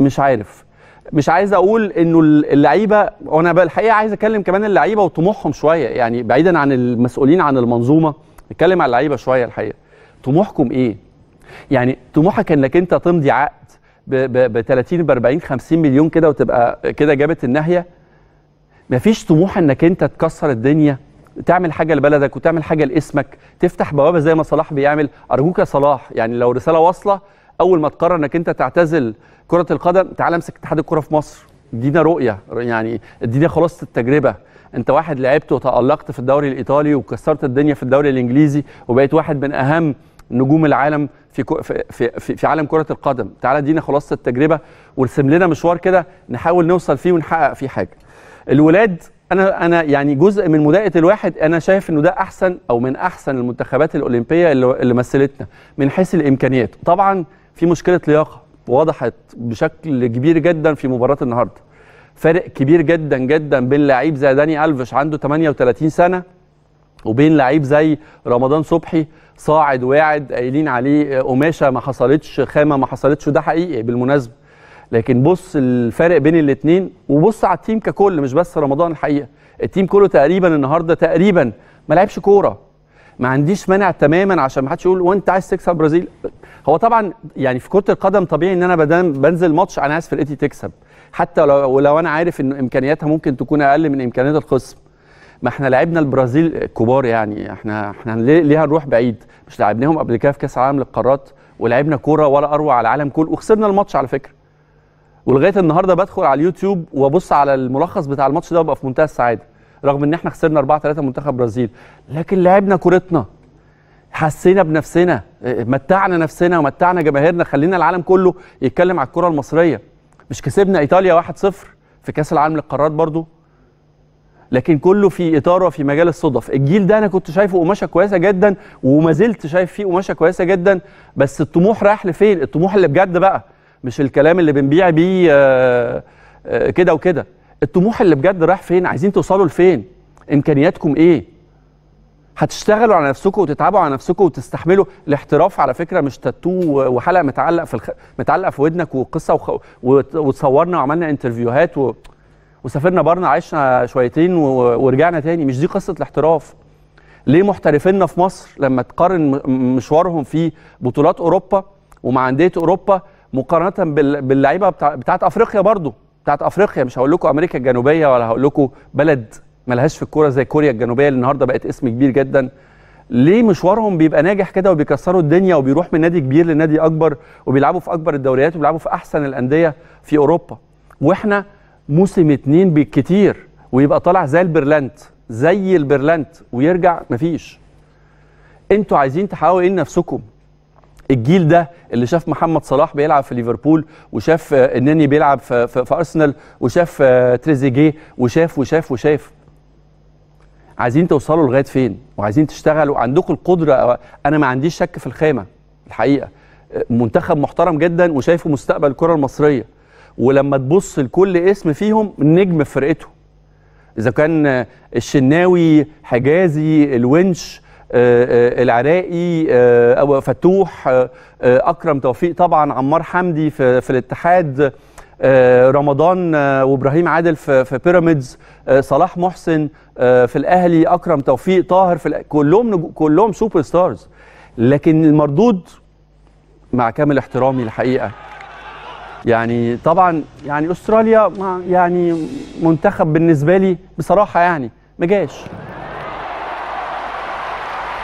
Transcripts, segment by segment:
مش عارف مش عايز اقول انه اللعيبه وانا الحقيقه عايز اتكلم كمان اللعيبه وطموحهم شويه يعني بعيدا عن المسؤولين عن المنظومه نتكلم على اللعيبه شويه الحقيقه طموحكم ايه يعني طموحك انك انت تمضي عقد ب 30 ب 40 50 مليون كده وتبقى كده جابت الناحيه مفيش طموح انك انت تكسر الدنيا تعمل حاجه لبلدك وتعمل حاجه لاسمك تفتح بوابه زي ما صلاح بيعمل ارجوك يا صلاح يعني لو رساله واصله اول ما تقرر انك انت تعتزل كره القدم تعال امسك اتحاد الكره في مصر ادينا رؤيه يعني ادينا خلاصه التجربه انت واحد لعبت وتالقت في الدوري الايطالي وكسرت الدنيا في الدوري الانجليزي وبقيت واحد من اهم نجوم العالم في في في, في عالم كره القدم تعال ادينا خلاصه التجربه وارسم لنا مشوار كده نحاول نوصل فيه ونحقق فيه حاجه الولاد انا انا يعني جزء من مضايقه الواحد انا شايف انه ده احسن او من احسن المنتخبات الاولمبيه اللي, اللي مثلتنا من حيث الامكانيات طبعا في مشكله لياقه وضحت بشكل كبير جدا في مباراه النهارده فارق كبير جدا جدا بين لعيب زي داني الفش عنده 38 سنه وبين لعيب زي رمضان صبحي صاعد واعد قايلين عليه آه، قماشه ما حصلتش خامه ما حصلتش وده حقيقي بالمناسبه لكن بص الفرق بين الاثنين وبص على التيم ككل مش بس رمضان الحقيقه التيم كله تقريبا النهارده تقريبا ما لعبش كوره ما عنديش مانع تماما عشان ما حدش يقول وانت عايز تكسب برازيل هو طبعا يعني في كره القدم طبيعي ان انا بدام بنزل ماتش انا عايز فرقتي تكسب حتى لو ولو انا عارف ان امكانياتها ممكن تكون اقل من امكانيات الخصم ما احنا لعبنا البرازيل كبار يعني احنا احنا ليه, ليه هنروح بعيد مش لعبناهم قبل كده في كاس العالم للقارات ولعبنا كوره ولا اروع على العالم كله وخسرنا الماتش على فكره ولغايه النهارده بدخل على اليوتيوب وابص على الملخص بتاع الماتش ده وابقى في منتهى السعاده رغم ان احنا خسرنا 4 3 منتخب برازيل لكن لعبنا كورتنا حسينا بنفسنا متعنا نفسنا ومتعنا جماهيرنا خلينا العالم كله يتكلم على الكره المصريه مش كسبنا ايطاليا 1-0 في كاس العالم للقارات برضو لكن كله في اطار وفي مجال الصدف الجيل ده انا كنت شايفه قماشه كويسه جدا وما زلت شايف فيه قماشه كويسه جدا بس الطموح رايح لفين الطموح اللي بجد بقى مش الكلام اللي بنبيع بيه آه، آه، كده وكده الطموح اللي بجد رايح فين عايزين توصلوا لفين امكانياتكم ايه هتشتغلوا على نفسكم وتتعبوا على نفسكم وتستحملوا الاحتراف على فكره مش تاتو وحلقه متعلق في الخ... متعلق في ودنك وقصه وخ... وتصورنا وعملنا انترفيوهات و... وسافرنا برنا عشنا شويتين و... ورجعنا تاني مش دي قصه الاحتراف ليه محترفينا في مصر لما تقارن مشوارهم في بطولات اوروبا ومع انديه اوروبا مقارنه بال... باللعيبه بتاعت افريقيا برضه بتاعت افريقيا مش هقول لكم امريكا الجنوبيه ولا هقول لكم بلد ملهاش في الكوره زي كوريا الجنوبيه اللي النهارده بقت اسم كبير جدا ليه مشوارهم بيبقى ناجح كده وبيكسروا الدنيا وبيروح من نادي كبير لنادي اكبر وبيلعبوا في اكبر الدوريات وبيلعبوا في احسن الانديه في اوروبا واحنا موسم اتنين بالكتير ويبقى طالع زي البرلنت زي البرلنت ويرجع مفيش انتوا عايزين تحققوا ايه لنفسكم الجيل ده اللي شاف محمد صلاح بيلعب في ليفربول وشاف آه، النني بيلعب في, في, في ارسنال وشاف آه، تريزيجيه وشاف وشاف وشاف عايزين توصلوا لغايه فين وعايزين تشتغلوا عندكم القدره آه، انا ما عنديش شك في الخامه الحقيقه منتخب محترم جدا وشايفه مستقبل الكره المصريه ولما تبص لكل اسم فيهم نجم في فرقته اذا كان الشناوي حجازي الونش آه، آه، العراقي آه، أبو فتوح أكرم توفيق طبعا عمار حمدي في, في الاتحاد رمضان وابراهيم عادل في, في بيراميدز صلاح محسن في الاهلي اكرم توفيق طاهر في كلهم كلهم سوبر ستارز لكن المردود مع كامل احترامي الحقيقه يعني طبعا يعني استراليا يعني منتخب بالنسبه لي بصراحه يعني ما جاش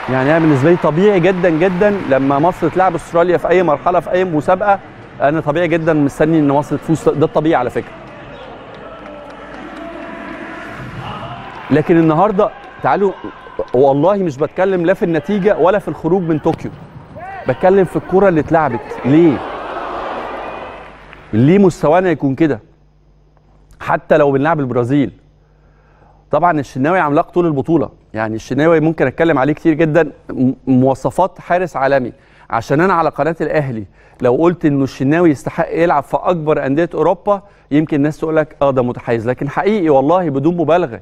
يعني انا بالنسبه لي طبيعي جدا جدا لما مصر تلعب استراليا في اي مرحله في اي مسابقه انا طبيعي جدا مستني ان مصر تفوز ده الطبيعي على فكره لكن النهارده تعالوا والله مش بتكلم لا في النتيجه ولا في الخروج من طوكيو بتكلم في الكره اللي اتلعبت ليه ليه مستوانا يكون كده حتى لو بنلعب البرازيل طبعا الشناوي عملاق طول البطوله يعني الشناوي ممكن اتكلم عليه كتير جدا مواصفات حارس عالمي عشان انا على قناه الاهلي لو قلت انه الشناوي يستحق يلعب في اكبر انديه اوروبا يمكن الناس تقول لك اه ده متحيز لكن حقيقي والله بدون مبالغه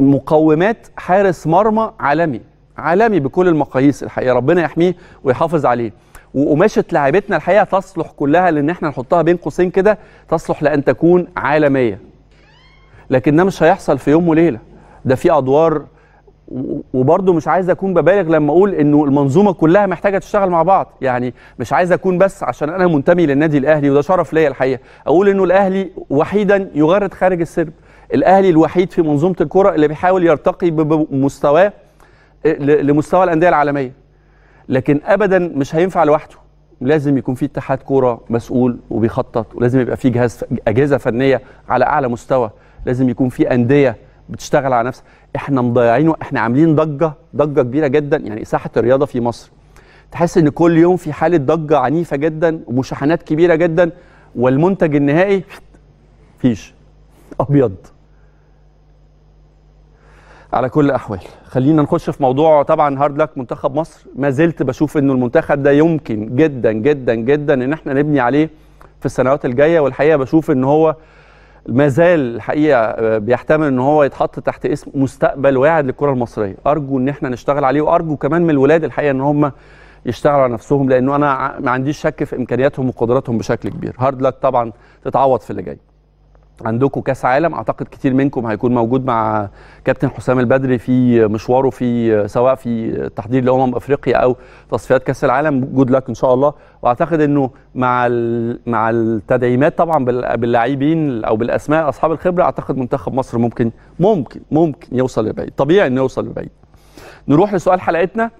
مقومات حارس مرمى عالمي عالمي بكل المقاييس الحقيقه ربنا يحميه ويحافظ عليه وقماشه لعبتنا الحقيقه تصلح كلها لان احنا نحطها بين قوسين كده تصلح لان تكون عالميه لكن ده مش هيحصل في يوم وليله ده في ادوار وبرضه مش عايز اكون ببالغ لما اقول انه المنظومه كلها محتاجه تشتغل مع بعض يعني مش عايز اكون بس عشان انا منتمي للنادي الاهلي وده شرف ليا الحقيقه اقول انه الاهلي وحيدا يغرد خارج السرب الاهلي الوحيد في منظومه الكره اللي بيحاول يرتقي بمستواه آه، لمستوى الانديه العالميه لكن ابدا مش هينفع لوحده لازم يكون في اتحاد كوره مسؤول وبيخطط ولازم يبقى في جهاز اجهزه فنيه على اعلى مستوى لازم يكون في انديه بتشتغل على نفسها احنا مضيعين احنا عاملين ضجه ضجه كبيره جدا يعني ساحه الرياضه في مصر تحس ان كل يوم في حاله ضجه عنيفه جدا ومشاحنات كبيره جدا والمنتج النهائي فيش ابيض على كل الاحوال خلينا نخش في موضوع طبعا هارد لك منتخب مصر ما زلت بشوف انه المنتخب ده يمكن جدا جدا جدا ان احنا نبني عليه في السنوات الجايه والحقيقه بشوف ان هو ما زال الحقيقه آه، بيحتمل ان هو يتحط تحت اسم مستقبل واعد للكره المصريه ارجو ان احنا نشتغل عليه وارجو كمان من الولاد الحقيقه ان هم يشتغلوا على نفسهم لانه انا ما عنديش شك في امكانياتهم وقدراتهم بشكل كبير هارد لك طبعا تتعوض في اللي جاي عندكم كاس عالم اعتقد كتير منكم هيكون موجود مع كابتن حسام البدري في مشواره في سواء في تحضير لامم افريقيا او تصفيات كاس العالم جود لك ان شاء الله واعتقد انه مع مع التدعيمات طبعا باللاعبين او بالاسماء اصحاب الخبره اعتقد منتخب مصر ممكن ممكن ممكن يوصل لبعيد طبيعي انه يوصل لبعيد نروح لسؤال حلقتنا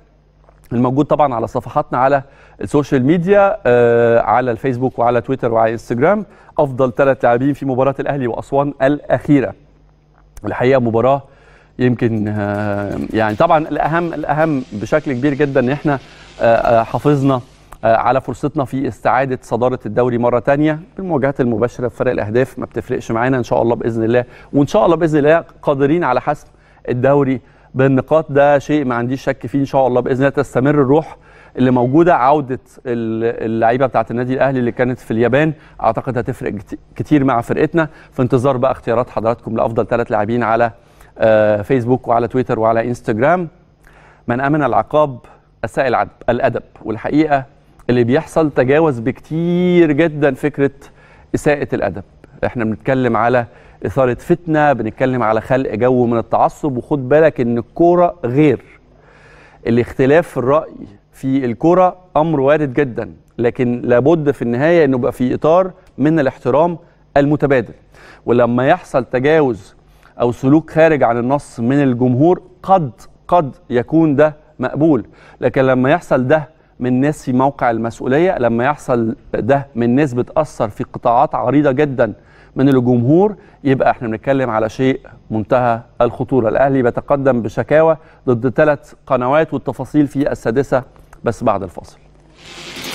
الموجود طبعا على صفحاتنا على السوشيال ميديا آه على الفيسبوك وعلى تويتر وعلى انستجرام افضل ثلاث لاعبين في مباراه الاهلي واسوان الاخيره الحقيقه مباراه يمكن آه يعني طبعا الاهم الاهم بشكل كبير جدا ان احنا آه, آه، حافظنا آه، على فرصتنا في استعادة صدارة الدوري مرة ثانيه بالمواجهات المباشرة بفرق الأهداف ما بتفرقش معانا إن شاء الله بإذن الله وإن شاء الله بإذن الله قادرين على حسم الدوري بالنقاط ده شيء ما عنديش شك فيه ان شاء الله باذن الله تستمر الروح اللي موجوده عوده اللعيبه بتاعه النادي الاهلي اللي كانت في اليابان اعتقد هتفرق كتير مع فرقتنا في انتظار بقى اختيارات حضراتكم لافضل ثلاث لاعبين على فيسبوك آه، وعلى تويتر وعلى انستجرام من امن العقاب اساء العدب الادب والحقيقه اللي بيحصل تجاوز بكتير جدا فكره اساءه الادب احنا بنتكلم على اثاره فتنه بنتكلم على خلق جو من التعصب وخد بالك ان الكوره غير الاختلاف في الراي في الكوره امر وارد جدا لكن لابد في النهايه انه يبقى في اطار من الاحترام المتبادل ولما يحصل تجاوز او سلوك خارج عن النص من الجمهور قد قد يكون ده مقبول لكن لما يحصل ده من ناس في موقع المسؤوليه لما يحصل ده من ناس بتاثر في قطاعات عريضه جدا من الجمهور يبقى احنا بنتكلم على شيء منتهى الخطوره الاهلي بيتقدم بشكاوى ضد ثلاث قنوات والتفاصيل في السادسه بس بعد الفاصل